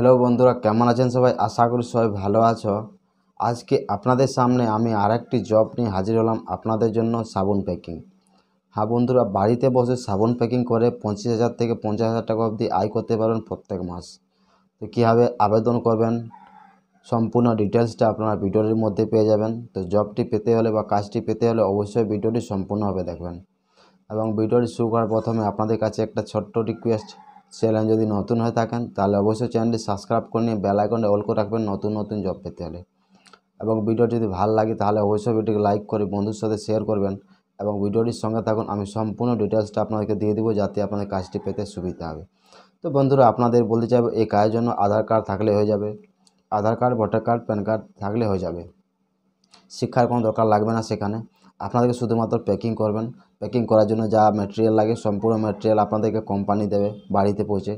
hello বন্ধুরা কেমন আছেন সবাই আশা করি সবাই ভালো আছো আজকে আপনাদের সামনে আমি আরেকটি জব নিয়ে হাজির হলাম আপনাদের জন্য সাবুন প্যাকিং হ্যাঁ বন্ধুরা বাড়িতে বসে সাবুন প্যাকিং করে পঁচিশ হাজার থেকে পঞ্চাশ হাজার টাকা অবধি আয় করতে পারবেন প্রত্যেক মাস তো কীভাবে আবেদন করবেন সম্পূর্ণ ডিটেলসটা আপনারা ভিডিওটির মধ্যে পেয়ে যাবেন তো জবটি পেতে হলে বা কাজটি পেতে হলে অবশ্যই ভিডিওটি সম্পূর্ণভাবে দেখবেন এবং ভিডিওটি শুরু করার প্রথমে আপনাদের কাছে একটা ছোট্ট রিকোয়েস্ট চ্যানেল যদি নতুন হয়ে থাকেন তাহলে অবশ্যই চ্যানেলটি সাবস্ক্রাইব করে নিয়ে বেল আইকনটা অল করে রাখবেন নতুন নতুন জব পেতে হলে এবং ভিডিও যদি ভালো লাগে তাহলে অবশ্যই ভিডিওটিকে লাইক করে বন্ধুর সাথে শেয়ার করবেন এবং ভিডিওটির সঙ্গে থাকুন আমি সম্পূর্ণ ডিটেলসটা আপনাদেরকে দিয়ে দেবো যাতে আপনাদের কাজটি পেতে সুবিধা হবে তো বন্ধুরা আপনাদের বলতে চাইবো এই কাজের জন্য আধার কার্ড থাকলে হয়ে যাবে Aadhaar card voter card PAN card থাকলে হয়ে যাবে শিক্ষার কোনো দরকার লাগবে না সেখানে আপনাদেরকে শুধুমাত্র প্যাকিং করবেন প্যাকিং করার জন্য যা ম্যাটেরিয়াল লাগে সম্পূর্ণ ম্যাটেরিয়াল আপনাদেরকে কোম্পানি দেবে বাড়িতে পৌঁছে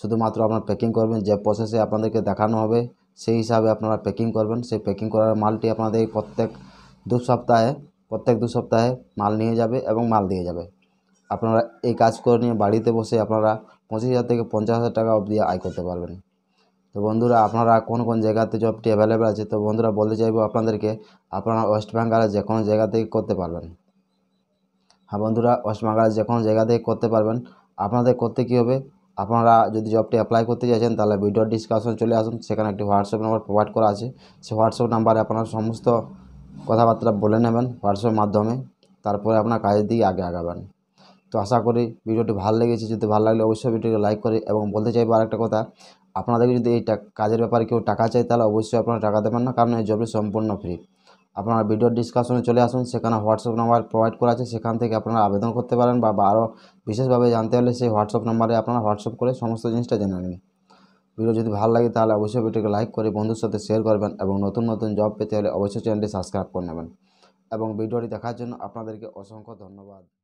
শুধুমাত্র আপনারা প্যাকিং করবেন যে প্রসেসে আপনাদেরকে দেখানো হবে সেই হিসাবে আপনারা প্যাকিং করবেন সেই প্যাকিং করার মালটি আপনাদের প্রত্যেক দু সপ্তাহে প্রত্যেক দু সপ্তাহে মাল নিয়ে যাবে এবং মাল দিয়ে যাবে আপনারা এই কাজ করে নিয়ে বাড়িতে বসে আপনারা পঁচিশ হাজার থেকে পঞ্চাশ হাজার টাকা অবধি আয় করতে পারবেন তো বন্ধুরা আপনারা কোন কোন জায়গাতে জবটি অ্যাভেলেবেল আছে তো বন্ধুরা বলতে চাইবো আপনাদেরকে আপনারা ওয়েস্ট বেঙ্গলের যে কোনো জায়গা থেকে করতে পারবেন হ্যাঁ বন্ধুরা ওয়েস্ট বেঙ্গলের যে কোনো জায়গা থেকে করতে পারবেন আপনাদের করতে কী হবে আপনারা যদি জবটি অ্যাপ্লাই করতে চাইছেন তাহলে ভিডিও ডিসকাশন চলে আসুন সেখানে একটি হোয়াটসঅ্যাপ নাম্বার প্রোভাইড করা আছে সেই হোয়াটসঅ্যাপ নাম্বারে আপনারা সমস্ত কথাবার্তা বলে নেবেন হোয়াটসঅ্যাপের মাধ্যমে তারপরে আপনার কাজের দিকে আগে আগাবেন তো আশা করি ভিডিওটি ভালো লেগেছে যদি ভালো লাগলে অবশ্যই ভিডিওটি লাইক করে এবং বলতে চাইবো আরেকটা কথা আপনাদেরকে যদি এই কাজের ব্যাপারে কেউ টাকা চায় তাহলে অবশ্যই আপনারা টাকা দেবেন না কারণ এই জবটি সম্পূর্ণ ফ্রি আপনারা ভিডিও ডিসকাশনে চলে আসুন সেখানে হোয়াটসঅ্যাপ নাম্বার প্রোভাইড করা আছে সেখান থেকে আপনারা আবেদন করতে পারেন বা আরও বিশেষভাবে জানতে হলে সেই হোয়াটসঅ্যাপ নাম্বারে আপনারা হোয়াটসঅ্যাপ করে সমস্ত জিনিসটা জেনে নেবেন ভিডিও যদি ভালো লাগে তাহলে অবশ্যই ভিডিওকে লাইক করে বন্ধুর সাথে শেয়ার করবেন এবং নতুন নতুন জব পেতে হলে অবশ্যই চ্যানেলটি সাবস্ক্রাইব করে নেবেন এবং ভিডিওটি দেখার জন্য আপনাদেরকে অসংখ্য ধন্যবাদ